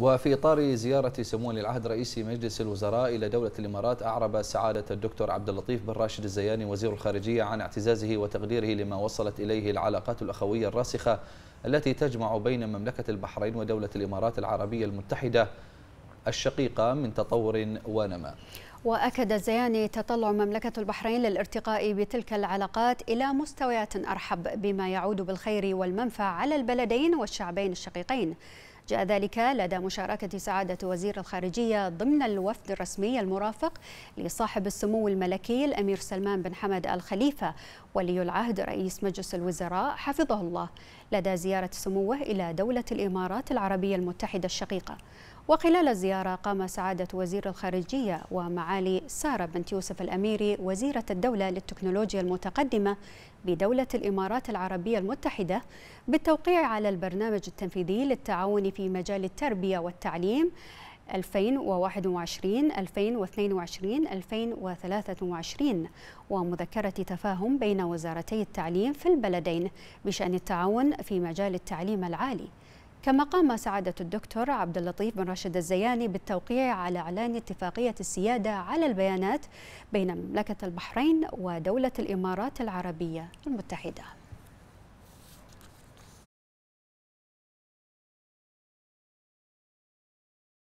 وفي إطار زيارة سمو ولي العهد رئيس مجلس الوزراء إلى دولة الإمارات أعرب سعادة الدكتور عبد اللطيف بن راشد الزياني وزير الخارجية عن اعتزازه وتقديره لما وصلت إليه العلاقات الأخوية الراسخة التي تجمع بين مملكة البحرين ودولة الإمارات العربية المتحدة الشقيقة من تطور ونماء وأكد الزياني تطلع مملكة البحرين للارتقاء بتلك العلاقات إلى مستويات أرحب بما يعود بالخير والمنفع على البلدين والشعبين الشقيقين جاء ذلك لدى مشاركة سعادة وزير الخارجية ضمن الوفد الرسمي المرافق لصاحب السمو الملكي الأمير سلمان بن حمد الخليفة ولي العهد رئيس مجلس الوزراء حفظه الله لدى زيارة سموه إلى دولة الإمارات العربية المتحدة الشقيقة وخلال الزيارة قام سعادة وزير الخارجية ومعالي سارة بنت يوسف الأميري وزيرة الدولة للتكنولوجيا المتقدمة بدولة الإمارات العربية المتحدة بالتوقيع على البرنامج التنفيذي للتعاون في مجال التربية والتعليم 2021 2022 2023 ومذكرة تفاهم بين وزارتي التعليم في البلدين بشأن التعاون في مجال التعليم العالي كما قام سعادة الدكتور عبد اللطيف بن راشد الزياني بالتوقيع على إعلان اتفاقية السيادة على البيانات بين مملكة البحرين ودولة الإمارات العربية المتحدة